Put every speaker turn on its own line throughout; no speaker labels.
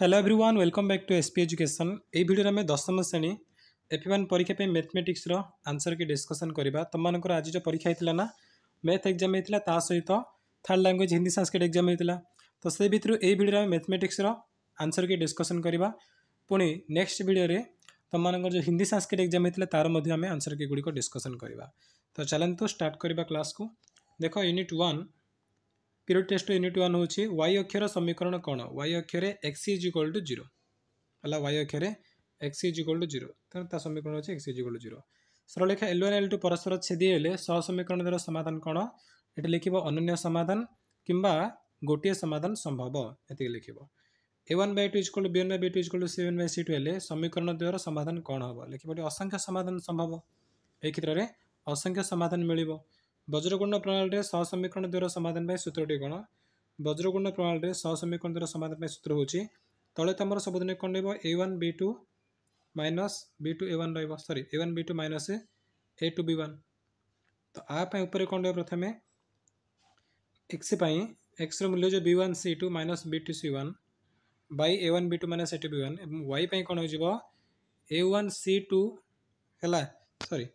hello everyone welcome back to SP education यही video में दशम श्रेणी एफ वन परीक्षा पर मैथमेटिक्स आंसर की डिस्कसन करवा तुम मानक आज जो परीक्षा होता ना मैथ एक्जाम होता ता सहित थर्ड लांगुएज हिंदी सांस्कृत एक्जाम होता तो से भितर यही भिडियो में मैथमेटिक्स आंसर की डिस्कसन करवा पुणी नेक्स्ट भिडियो तुम मानक जो हिंदी सांस्कृत एक्जाम होता तार आंसर की गुड़िक डिस्कसन करवा तो चलतु स्टार्ट क्लास को देख unit one period test unit one ହେଉଛି ୱାଇ ଅକ୍ଷର ସମୀକରଣ କ'ଣ ୱାଇ ଅକ୍ଷରେ X is equal to zero ହେଲା ୱାଇ ଅକ୍ଷରେ X is equal to zero ତେଣୁ ତା ସମୀକରଣ ହେଉଛି X is equal to zero ସରଳରେଖା ଏଲ୍ ୱାନ୍ ଏଲ୍ ଟୁ ପରସ୍ପର ଛେଦି ହେଲେ ସହ ସମୀକରଣ ଦ୍ୱାରା ସମାଧାନ କ'ଣ ଏଠି ଲେଖିବ ଅନନ୍ୟ ସମାଧାନ କିମ୍ବା ଗୋଟିଏ ସମାଧାନ ସମ୍ଭବ ଏତିକି ଲିଖିବ A one by two is to B one by B two is to C one by C two ହେଲେ ସମୀକରଣ ଦ୍ୱାରା ସମାଧାନ କ'ଣ ହେବ ଲେଖିବ ଏଠି ଅସଂଖ୍ୟ ସମାଧାନ ସମ୍ଭବ ଏହି କ୍ଷେତ୍ରରେ ଅସଂଖ୍ୟ ସମାଧାନ ମିଳିବ વજ્રગુણના પ્રણાલીરે સહસમીકરણ દ્વારા સમાધાન ପାଇଁ ସୂତ୍ରଟି କ'ଣ ବଜ୍ରଗୁଣ ପ୍ରଣାଳୀରେ ସହସମୀକରଣ ଦ୍ୱାରା ସମାଧାନ ପାଇଁ ସୂତ୍ର ହେଉଛି ତଳେ ତମର ସବୁଦିନେ କ'ଣ ରହିବ A one B two minus B two A one ରହିବ sorry A one B two minus A two B one ତ ଆ ପାଇଁ ଉପରେ କ'ଣ ରହିବ ପ୍ରଥମେ ଏକ୍ସ ପାଇଁ ଏକ୍ସର ମୂଲ୍ୟ ଯେଉଁ B one C two minus B two C one by A one B two minus A two B one ଏବଂ ୱାଇ ପାଇଁ କ'ଣ ହୋଇଯିବ ଏ ୱାନ୍ ସି ଟୁ ହେଲା ସରି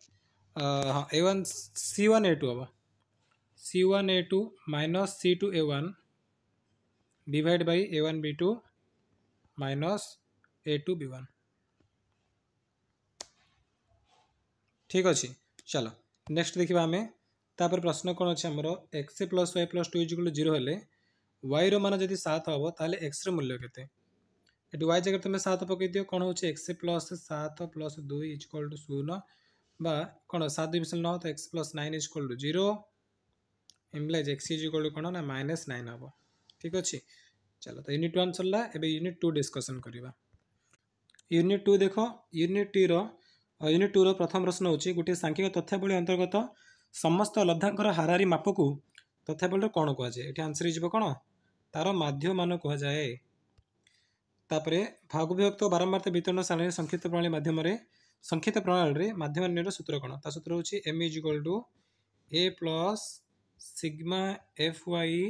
हाँ A one C one A two अब C one A two minus C two A one divide by A one B two minus A two B one ठीक अच्छे चलो next देखा आम तापर प्रश्न कौन अच्छे आमर X plus Y plus two equal zero हेले वाई मान जब सात हम तेल एक्स मूल्य के वाई जगह तुम सात पकई दि कौन हो एक्स प्लस सात प्लस दुई इजिकल टू शून्य ବା କ'ଣ ସାତ ଦିବିଶଲ ନଅ ତ X plus nine equal zero ଏମ୍ବ୍ଲାଇଜ୍ ଏକ୍ସ ଇଜ୍ କୋଲ୍ଡ କ'ଣ ନା ମାଇନସ୍ ନାଇନ୍ ହେବ ଠିକ୍ ଅଛି ଚାଲ ତ ୟୁନିଟ୍ ୱାନ୍ ସରିଲା ଏବେ ୟୁନିଟ୍ ଟୁ ଡିସ୍କସନ୍ କରିବା ୟୁନିଟ୍ ଟୁ ଦେଖ ୟୁନିଟ୍ ଟିର ୟୁନିଟ୍ ଟୁର ପ୍ରଥମ ପ୍ରଶ୍ନ ହେଉଛି ଗୋଟିଏ ସାଂଖ୍ୟିକ ତଥ୍ୟବଳୀ ଅନ୍ତର୍ଗତ ସମସ୍ତ ଲଦାଙ୍କର ହାରାରି ମାପକୁ ତଥ୍ୟବଳୀରେ କ'ଣ କୁହାଯାଏ ଏଠି ଆନ୍ସର୍ ହେଇଯିବ କ'ଣ ତାର ମାଧ୍ୟମମାନ କୁହାଯାଏ ତାପରେ ଭାଗବିଭକ୍ତ ବାରମ୍ବାର ବିତରଣ ସାରଣୀ ସଂକ୍ଷିପ୍ତ ପ୍ରଣାଳୀ ମାଧ୍ୟମରେ ସଂକ୍ଷିତ ପ୍ରଣାଳୀରେ ମାଧ୍ୟମ ନିର୍ଣ୍ଣୟର ସୂତ୍ର କ'ଣ ତା ସୂତ୍ର ହେଉଛି M is equal to A plus sigma F Y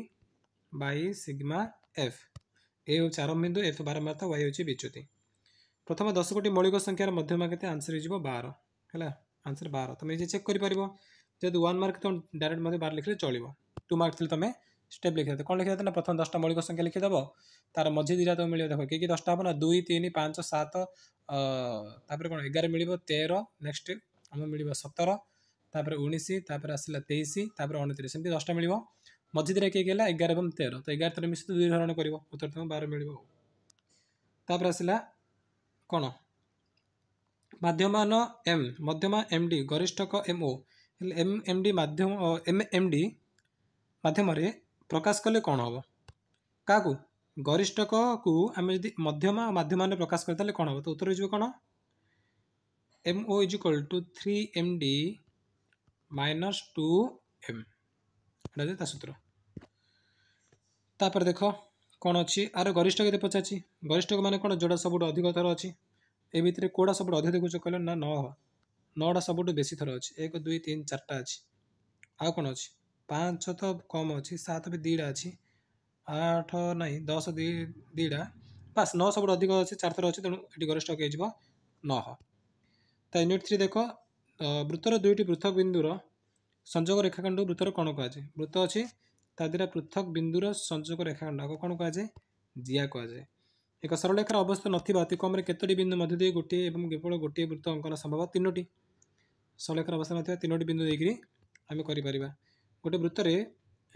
by sigma F A ହେଉଛି ଆରମ୍ଭ ବିନ୍ଦୁ ଏଫ୍ ବାରମ୍ବାରତା ୱାଇ ହେଉଛି ବିଚ୍ୟୁତି ପ୍ରଥମ ଦଶ କୋଟି ମୌଳିକ ସଂଖ୍ୟାର ମଧ୍ୟମା କେତେ ଆନ୍ସର ହେଇଯିବ ବାର ହେଲା ଆନ୍ସର ବାର ତୁମେ ନିଜେ ଚେକ୍ କରିପାରିବ ଯଦି ୱାନ୍ ମାର୍କ ତୁମେ ଡାଇରେକ୍ଟ ମଧ୍ୟ ବାର ଲେଖିଲେ ଚଳିବ ଟୁ ମାର୍କ ଥିଲେ ତୁମେ স্টেপ লিখে দেতে কোণ লিখে দেতে না প্রথম দশটা মৌলিক সংখ্যা লিখে দেব তার মঝি দুইটা তুমি মিলবে দেখো কি কি দশটা হব না দুই তিন পাঁচ সাত তাপরে কোণ এগার মিলব তের নেক্সট আমার মিলব সতর তাপরে উনিশ তাপরে আসলা তেইশ তাপরে অনতিরিশ এমনি দশটা মিলব মঝিদিরে কে গেলা এগার এবং তের তো এগার তের মিশিয়ে দুই ধরণ করব উত্তর তুমি বার মিলব তাপরে আসলা কোণ মাধ্যমান এম মধ্যমা এমডি গরিষ্ঠক এমও ହେଲେ ଏମ୍ ଏମ୍ ଡି ମାଧ୍ୟମ ଏମ୍ ଏମ୍ ଡି ମାଧ୍ୟମରେ প্রকাশ কলে କ'ଣ ହେବ କାହାକୁ ଗରିଷ୍ଠକକୁ ଆମେ ଯଦି ମଧ୍ୟମ ଆଉ ମାଧ୍ୟମମାନେ ପ୍ରକାଶ କରିବା ତାହେଲେ କ'ଣ ହେବ ତ ଉତ୍ତର ହେଇଯିବ କ'ଣ M O is equal to three M D minus two M ଏଇଟା ହେଉଛି ତା ସୂତ୍ର ତାପରେ ଦେଖ କ'ଣ ଅଛି ଆର ଗରିଷ୍ଠ କେତେ ପଚାରିଛି ଗରିଷ୍ଠକ ମାନେ କ'ଣ ଯେଉଁଟା ସବୁଠୁ ଅଧିକ ଥର ଅଛି ଏ ଭିତରେ କେଉଁଟା ସବୁଠୁ ଅଧିକ ଦେଖୁଛ କହିଲେ ନା ନଅ ନଅଟା ସବୁଠୁ ବେଶୀ ଥର ଅଛି ଏକ ଦୁଇ ତିନି ଚାରିଟା ଅଛି ଆଉ କ'ଣ ଅଛି ପାଞ୍ଚ ତ କମ୍ ଅଛି ସାତ ବି ଦୁଇଟା ଅଛି ଆଠ ନାହିଁ ଦଶ ଦୁଇ ଦୁଇଟା ବାସ୍ ନଅ ସବୁଠୁ ଅଧିକ ଅଛି ଚାରିଥର ଅଛି ତେଣୁ ଏଠି ଘରେ ଷ୍ଟକ୍ ହେଇଯିବ ନହ ତ ୟୁନିଟ୍ ଥ୍ରୀ ଦେଖ ବୃତ୍ତର ଦୁଇଟି ପୃଥକ ବିନ୍ଦୁର ସଂଯୋଗ ରେଖାଖଣ୍ଡକୁ ବୃତ୍ତର କ'ଣ କୁହାଯାଏ ବୃତ୍ତ ଅଛି ତା ଦେହରେ ପୃଥକ ବିନ୍ଦୁର ସଂଯୋଗ ରେଖାଖଣ୍ଡକୁ କ'ଣ କୁହାଯାଏ ଜିଆ କୁହାଯାଏ ଏକ ସରଳରେଖାର ଅବସ୍ଥା ନଥିବା ଅତି କମ୍ରେ କେତୋଟି ବିନ୍ଦୁ ମଧ୍ୟ ଦେଇ ଗୋଟିଏ ଏବଂ କେବଳ ଗୋଟିଏ ବୃତ୍ତ ଅଙ୍କନ ସମ୍ଭବ ତିନୋଟି ସରଳରେଖାର ଅବସ୍ଥା ନଥିବା ତିନୋଟି ବିନ୍ଦୁ ଦେଇକରି ଆମେ କରିପାରିବା गोटे वृत्तरे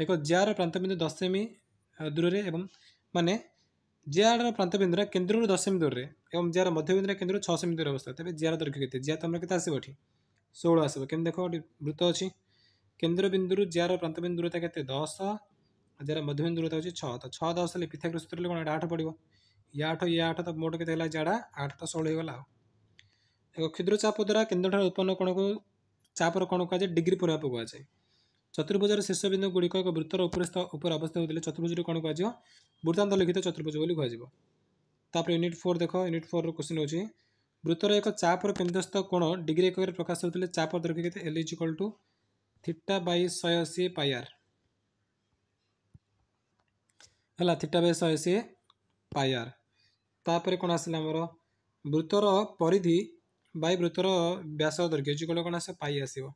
एक जेआर प्रांतबिंदु दशमी दूर एवं माने जेआर प्रांतबिंदुर केन्द्र दस सेमी दूर एवं जेआर मध्यबिंदुर केन्द्र छ दूर अवस्था तेज जेआर दैर्घ्य के जेआर तुम के आसो ये षोह आसो कमी देख गोटे वृत्त अच्छी केन्द्र बिंदु जेआर प्रांतबिंदु दूरता के दस जेआर मध्यबिंदु दूरता हूँ छः तो छः दस हेल्ले पिथाग्रस सूत्र कौन आठ पड़ो ये आठ ये आठ तो मोट के जेड़ा आठ तो षोह होगा एक क्षुद्र चाप द्वारा केन्द्र उत्पन्न कोण को चापर कौन कहुए डिग्री पूरा कुहाए ଚତୁର୍ଭୁଜର ଶେଷ ବିନ୍ଦୁଗୁଡ଼ିକ ଏକ ବୃତ୍ତର ଉପରେ ଉପରେ ଅବସ୍ଥିତ ହୋଇଥିଲେ ଚତୁର୍ଭୁଜରେ କ'ଣ କୁହାଯିବ ବୃତ୍ତାନ୍ତ ଲିଖିତ ଚତୁର୍ଭୁଜ ବୋଲି କୁହାଯିବ ତାପରେ ୟୁନିଟ୍ ଫୋର୍ ଦେଖ ୟୁନିଟ୍ ଫୋର୍ର କ୍ୱେଶ୍ଚିନ୍ ହେଉଛି ବୃତ୍ତର ଏକ ଚାପର କେନ୍ଦ୍ରସ୍ଥ କୋଣ ଡିଗ୍ରୀ ଏକରେ ପ୍ରକାଶ ହେଉଥିଲେ ଚାପ ଦୈର୍ଘ୍ୟ କେତେ L is equal to theta by ଶହେ ଅଶୀ ପାଇଆର୍ ହେଲା ଥିଟା ବାଇ ଶହେ ଅଶୀ ପାଇଆର୍ ତାପରେ କ'ଣ ଆସିଲା ଆମର ବୃତ୍ତର ପରିଧି ବାଇ ବୃତ୍ତର ବ୍ୟାସ ଦୈର୍ଘ୍ୟ ଇଜ୍ ଇକ୍ୱାଲ୍ କ'ଣ ଆସିବ ପାଇ ଆସିବ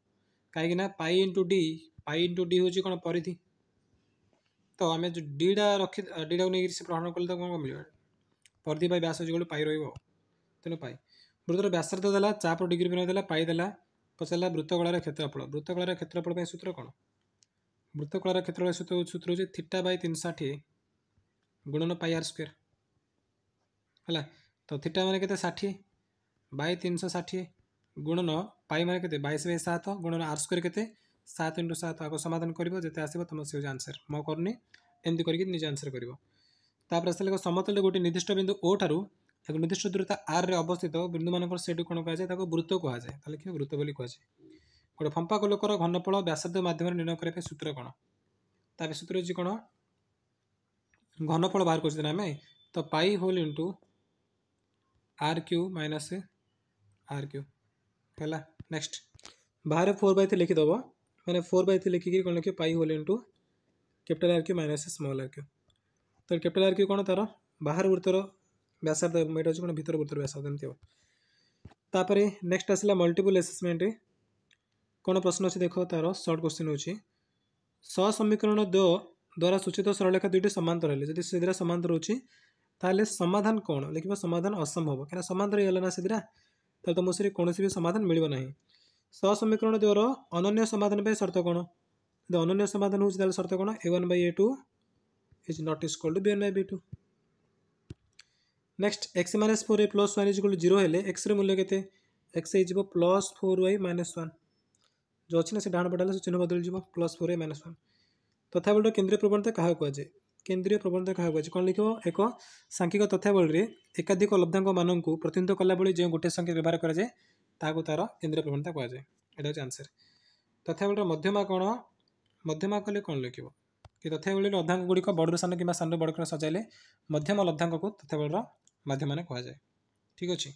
କାହିଁକିନା ପାଇ ଇଣ୍ଟୁ ଡି आई इंटु डी हूँ कौन परिधि तो आम जो डीटा रखी डीटा को नहीं प्रहरण कले तो कौन कम मिल परिधि पाई व्यास जो पाई रो तेणु पाई वृत्तर व्यासार्थ देला चाप डिग्री पर देला पाई देला पचारा वृत्तकार क्षेत्रफल वृत्तकार क्षेत्रफल सूत्र कौन वृत्तकार क्षेत्रफल सूत्र सूत्र हूँ थीटा बै तीन षाठी गुणन पाई आर स्क्वेयर है तो थीटा मैंने के षाठी बै तीन सौ षाठी गुणन पाई मैंने के बैश बै सात गुणन आर स्क्वेयर के সাত ইন্টু সাত আগে সমাধান করব যেতে আসব তোমার সে আনসর মো করুনি এমতি করি নিজ আনসর করব তাপরে আসলে সমতলে গোটি নির্দিষ্ট বিন্দু ও ঠার এক নির্দিষ্ট দূরতা আর রে অবস্থিত বিন্দু মানুষ সেটি কোণ কুহযায় তাকে বৃত্ত কুহযায় তাহলে কি বৃত্ত বলে কুহযায় গোটে ফম্পা গোলকর ঘনফল ব্যাসার্ধ মাধ্যমে নির্ণয় করা সূত্র কোণ তাপরে সূত্র হচ্ছে কোণ ঘনফল বাহার করছি না আমি তো pi whole into R Q minus R Q है नेक्स्ट बाहर फोर बै थ्री लिखिदेव मैंने फोर बाई थ्री लिखिकी कौन लिखे pi whole into capital R Q minus small R Q तो कैपिटाल आर क्यू कौन तार बाहर वृत्तर व्यासार्थ ये कौन भितर वृत्तर व्यासार्थ एमती है नेक्स्ट आसा मल्टीपल एसेसमेंट कौन प्रश्न अच्छे देख तार सर्ट क्वेश्चन हो समीकरण द द्वारा सूचित सरलेखा दुईटे समान है जब सीधे सामांतर होती समाधान कौन लिखा समाधान असंभव क्या समांतर ही सीधे तो मुझे कौन सी भी समाधान मिलना नहीं ସସମୀକରଣ ଦ୍ୱୟର ଅନନ୍ୟ ସମାଧାନ ପାଇଁ ସର୍ତ୍ତ କ'ଣ ଯଦି ଅନନ୍ୟ ସମାଧାନ ହେଉଛି ତାହେଲେ ସର୍ତ୍ତ କ'ଣ A one by A two is not equal to B one by B two next X minus four Y plus one equal zero ହେଲେ ଏକ୍ସର ମୂଲ୍ୟ କେତେ ଏକ୍ସ ହେଇଯିବ plus four Y minus one ଯେଉଁ ଅଛି ନା ସେ ଡାହାଣ ପଟ ହେଲେ ସେ ଚିହ୍ନ ବଦଳିଯିବ plus four Y minus one ତଥାପି ଗୋଟେ କେନ୍ଦ୍ରୀୟ ପ୍ରବଣତା କାହାକୁ କୁହାଯାଏ କେନ୍ଦ୍ରୀୟ ପ୍ରବଣତା କାହାକୁ କୁହାଯାଏ କ'ଣ ଲେଖିବ ଏକ ସାଂଖ୍ୟିକ ତଥ୍ୟାବଳୀରେ ଏକାଧିକ ଲବ୍ଧାଙ୍କ ମାନଙ୍କୁ ପ୍ରତିନିଧିତ୍ୱ କଲାବେଳେ ଯେଉଁ ଗୋଟିଏ ସଂଖ୍ୟା ବ୍ୟବହାର କରାଯାଏ ତାହାକୁ ତା'ର କେନ୍ଦ୍ରୀୟ ପ୍ରବଣତା କୁହାଯାଏ ଏଇଟା ହେଉଛି ଆନ୍ସର ତଥାବଳୀର ମଧ୍ୟମା କ'ଣ ମଧ୍ୟମା କହିଲେ କ'ଣ ଲେଖିବ କି ତଥାବଳୀ ଲଧାଙ୍କ ଗୁଡ଼ିକ ବଡ଼ରୁ ସାନ କିମ୍ବା ସାନରୁ ବଡ଼ କ'ଣ ସଜାଇଲେ ମଧ୍ୟମ ଲଧାଙ୍କକୁ ତଥାବଳୀର ମାଧ୍ୟମାନେ କୁହାଯାଏ ଠିକ୍ ଅଛି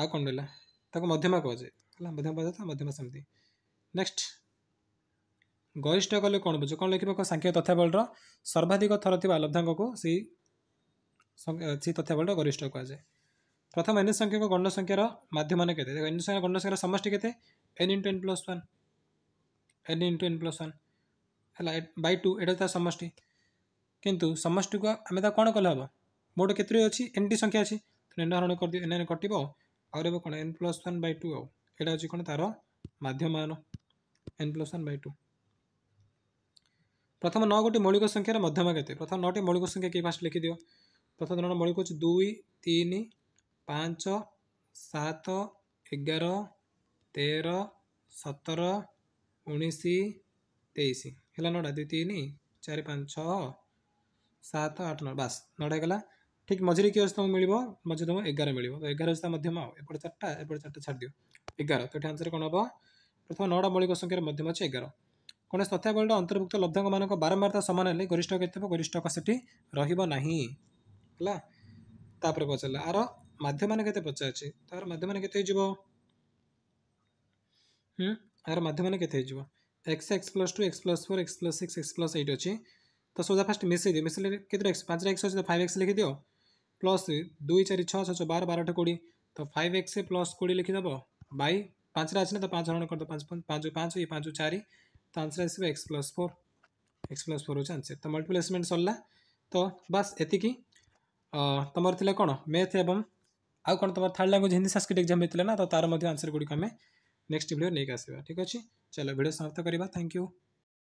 ଆଉ କ'ଣ ରହିଲା ତାକୁ ମଧ୍ୟମା କୁହାଯାଏ ହେଲା ମଧ୍ୟମ କୁହାଯାଏ ତା ମଧ୍ୟମା ସେମିତି ନେକ୍ସଟ ଗରିଷ୍ଠ କହିଲେ କ'ଣ ବୁଝୁ କ'ଣ ଲେଖିବ ସାଂଖ୍ୟ ତଥାବଳୀର ସର୍ବାଧିକ ଥର ଥିବା ଲଧାଙ୍କକୁ ସେଇ ସେଇ ତଥାବଳୀର ଗରିଷ୍ଠ କୁହାଯାଏ प्रथम एन संख्यक गण्य संख्यार मध्यम के एन संख्या गण्य संख्यार समि के N into N plus one N into N plus one है बै टू ये तार समि कितु समि को आम ताक कौन कले हम मोट केतरी अच्छी एन टी संख्या अच्छी एन हरण कर एन एन कट आउ कौन N plus one by two आउ यहाँ कौन तार मध्यमान N plus one by two प्रथम नौ गोटी मौलिक संख्यार मध्यम के प्रथम नौटी मौलिक संख्या किए फास्ट लिखिदिव प्रथम मौलिक हो दुई तीन ପାଞ୍ଚ ସାତ ଏଗାର ତେର ସତର ଉଣେଇଶ ତେଇଶ ହେଲା ନଅଟା ଦୁଇ ତିନି ଚାରି ପାଞ୍ଚ ଛଅ ସାତ ଆଠ ନଅ ବାସ୍ ନଅଟା ଗଲା ଠିକ୍ ମଝିରେ କିଏ ଅଛି ତୁମକୁ ମିଳିବ ମଝିରେ ତୁମକୁ ଏଗାର ମିଳିବ ତ ଏଗାର ଅଛି ମଧ୍ୟମ ଆଉ ଏପଟେ ଚାରିଟା ଏପଟେ ଚାରିଟା ଛାଡ଼ିଦିଅ ଏଗାର ତ ଏଠି ଆନ୍ସର୍ କ'ଣ ହେବ ପ୍ରଥମ ନଅଟା ମୌଳିକ ସଂଖ୍ୟାରେ ମଧ୍ୟମ ଅଛି ଏଗାର କୌଣସି ତଥ୍ୟାବଳୀର ଅନ୍ତର୍ଭୁକ୍ତ ଲବ୍ଧଙ୍କମାନଙ୍କ ବାରମ୍ବାରତା ସମାନ ହେଲେ ଗରିଷ୍ଠ କେତେ ଗରିଷ୍ଠକ ସେଠି ରହିବ ନାହିଁ ହେଲା ତାପରେ ପଚାରିଲା ଆର मध्यम के पचार मध्यम के मध्यम के X X plus two X plus four X plus six X plus eight अच्छे तो सोजा फास्ट मिसे मिस पाँच एक्स अच्छे तो फाइव एक्स लिखिद प्लस दुई चार छः छः छः बार बारह कोड़ी तो फाइव एक्स प्लस कोड़ी लिखिद बै पाँच अच्छे तो पाँच हरण कर दो पाँच पाँच ये पाँच चार तो आंसर आस plus four X plus four हूँ आंसर तो मल्टीप्लेसमेंट सरला तो बास ये तुम्हारे कौन मैथ एवं आउ कौन तुम थर्ड लांगुएज हिंदी सांस्कृत एक्जाम होता ना तो तार आंसर गुड़क आम नेक्स्ट भिडियो नहीं आसवा ठीक अच्छे चलो भिड समाप्त करवा थैंक यू